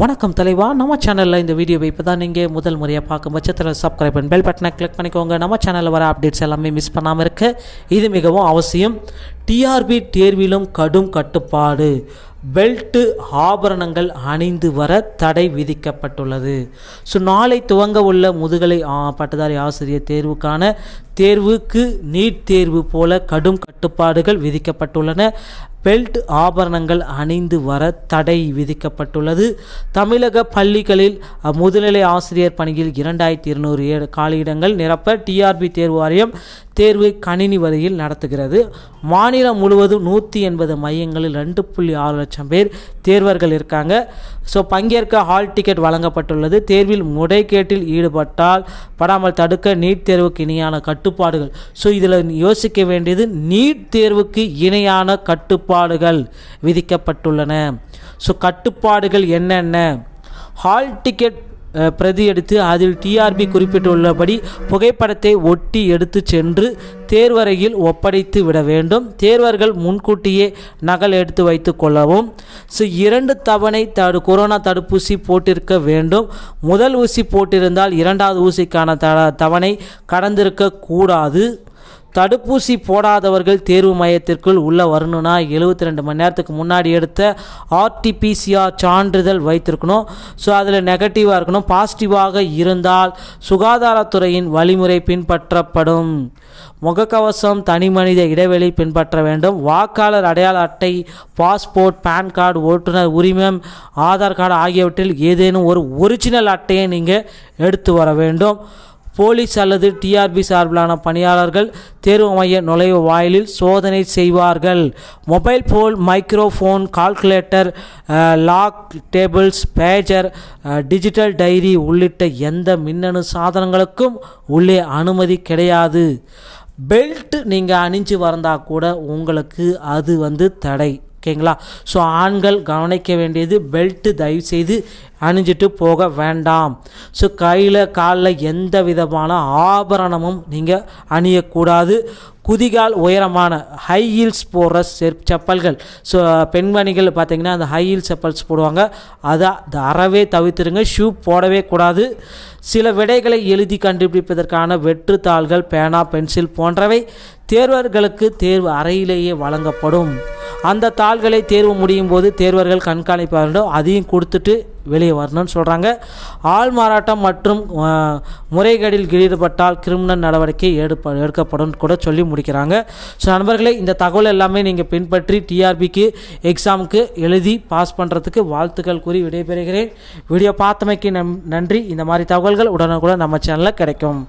வணக்கம் தலைவா நம்ம சேனலில் இந்த வீடியோவை இப்போ தான் நீங்கள் முதல் முறையாக பார்க்கும் பட்சத்தில் சப்ஸ்கிரைப் பண்ணி பெல் பட்டனை கிளிக் பண்ணிக்கோங்க நம்ம சேனலில் வர அப்டேட்ஸ் எல்லாமே மிஸ் பண்ணாமல் இருக்குது இது மிகவும் அவசியம் டிஆர்பி தேர்விலும் கடும் கட்டுப்பாடு பெல்ட்டு ஆபரணங்கள் அணிந்து வர தடை விதிக்கப்பட்டுள்ளது ஸோ நாளை துவங்க உள்ள முதுகலை பட்டதாரி ஆசிரியர் தேர்வுக்கான தேர்வுக்கு நீட் தேர்வு போல கடும் கட்டுப்பாடுகள் விதிக்கப்பட்டுள்ளன பெல்ட் ஆபரணங்கள் அணிந்து வர தடை விதிக்கப்பட்டுள்ளது தமிழக பள்ளிகளில் முதுநிலை ஆசிரியர் பணியில் இரண்டாயிரத்தி இருநூறு காலியிடங்கள் நிரப்ப டிஆர்பி தேர்வு வாரியம் தேர்வு கணினி வரியில் நடத்துகிறது மாநிலம் முழுவதும் நூற்றி எண்பது மையங்களில் ரெண்டு புள்ளி ஆறு லட்சம் பேர் தேர்வர்கள் இருக்காங்க ஸோ பங்கேற்க ஹால் டிக்கெட் வழங்கப்பட்டுள்ளது தேர்வில் முறைகேட்டில் ஈடுபட்டால் படாமல் தடுக்க நீட் தேர்வுக்கு இணையான கட்டுப்பாடுகள் ஸோ இதில் யோசிக்க வேண்டியது நீட் தேர்வுக்கு இணையான கட்டுப்பாடுகள் விதிக்கப்பட்டுள்ளன ஸோ கட்டுப்பாடுகள் என்னென்ன ஹால் டிக்கெட் பிரதி எடுத்து அதில் டிஆர்பி குறிப்பிட்டுள்ளபடி புகைப்படத்தை ஒட்டி எடுத்து சென்று தேர்வரையில் ஒப்படைத்து விட வேண்டும் தேர்வர்கள் முன்கூட்டியே நகல் எடுத்து வைத்து கொள்ளவும் ஸோ இரண்டு தவணை தடு கொரோனா தடுப்பூசி போட்டிருக்க வேண்டும் முதல் ஊசி போட்டிருந்தால் இரண்டாவது ஊசிக்கான த தவணை கடந்திருக்க கூடாது தடுப்பூசி போடாதவர்கள் தேர்வு மையத்திற்குள் உள்ளே வரணும்னா எழுபத்தி ரெண்டு மணி நேரத்துக்கு முன்னாடி எடுத்த ஆர்டிபிசிஆர் சான்றிதழ் வைத்திருக்கணும் ஸோ அதில் நெகட்டிவாக இருக்கணும் பாசிட்டிவாக இருந்தால் சுகாதாரத்துறையின் வழிமுறை பின்பற்றப்படும் முகக்கவசம் தனி மனித இடைவெளி பின்பற்ற வேண்டும் வாக்காளர் அடையாள அட்டை பாஸ்போர்ட் பேன் கார்டு ஓட்டுநர் உரிமம் ஆதார் கார்டு ஆகியவற்றில் ஏதேனும் ஒரு ஒரிஜினல் அட்டையை நீங்கள் எடுத்து வர வேண்டும் போலீஸ் அல்லது டிஆர்பி சார்பிலான பணியாளர்கள் தேர்வு மைய நுழைவு வாயிலில் சோதனை செய்வார்கள் mobile phone microphone calculator log tables pager digital diary உள்ளிட்ட எந்த மின்னணு சாதனங்களுக்கும் உள்ளே அனுமதி கிடையாது பெல்ட் நீங்கள் அணிஞ்சு வரந்தால் கூட உங்களுக்கு அது வந்து தடை ஓகேங்களா ஸோ ஆண்கள் கவனிக்க வேண்டியது பெல்ட்டு தயவுசெய்து அணிஞ்சிட்டு போக வேண்டாம் ஸோ கையில் காலில் எந்த விதமான ஆபரணமும் நீங்கள் அணியக்கூடாது குதிகால் உயரமான ஹை ஹீல்ஸ் போடுற செப்பல்கள் ஸோ பெண்மணிகள் பார்த்திங்கன்னா அந்த ஹை ஹீல்ஸ் செப்பல்ஸ் போடுவாங்க அதை அறவே தவிர்த்துருங்க ஷூ போடவே கூடாது சில விடைகளை எழுதி கண்டுபிடிப்பதற்கான வெற்றுத்தாள்கள் பேனா பென்சில் போன்றவை தேர்வர்களுக்கு தேர்வு அறையிலேயே வழங்கப்படும் அந்த தாள்களை தேர்வு முடியும் போது தேர்வர்கள் கண்காணிப்பாளர்கள் அதையும் கொடுத்துட்டு வெளியே வரணும்னு சொல்கிறாங்க ஆள் மாறாட்டம் மற்றும் முறைகேடில் ஈடுபட்டால் கிரிமினல் நடவடிக்கை எடுப்ப எடுக்கப்படும் கூட சொல்லி முடிக்கிறாங்க ஸோ நண்பர்களே இந்த தகவல் எல்லாமே நீங்கள் பின்பற்றி டிஆர்பிக்கு எக்ஸாமுக்கு எழுதி பாஸ் பண்ணுறதுக்கு வாழ்த்துக்கள் கூறி விடைபெறுகிறேன் வீடியோ பார்த்தமைக்கு நன்றி இந்த மாதிரி தகவல்கள் உடனுக்குடன் நம்ம சேனலில் கிடைக்கும்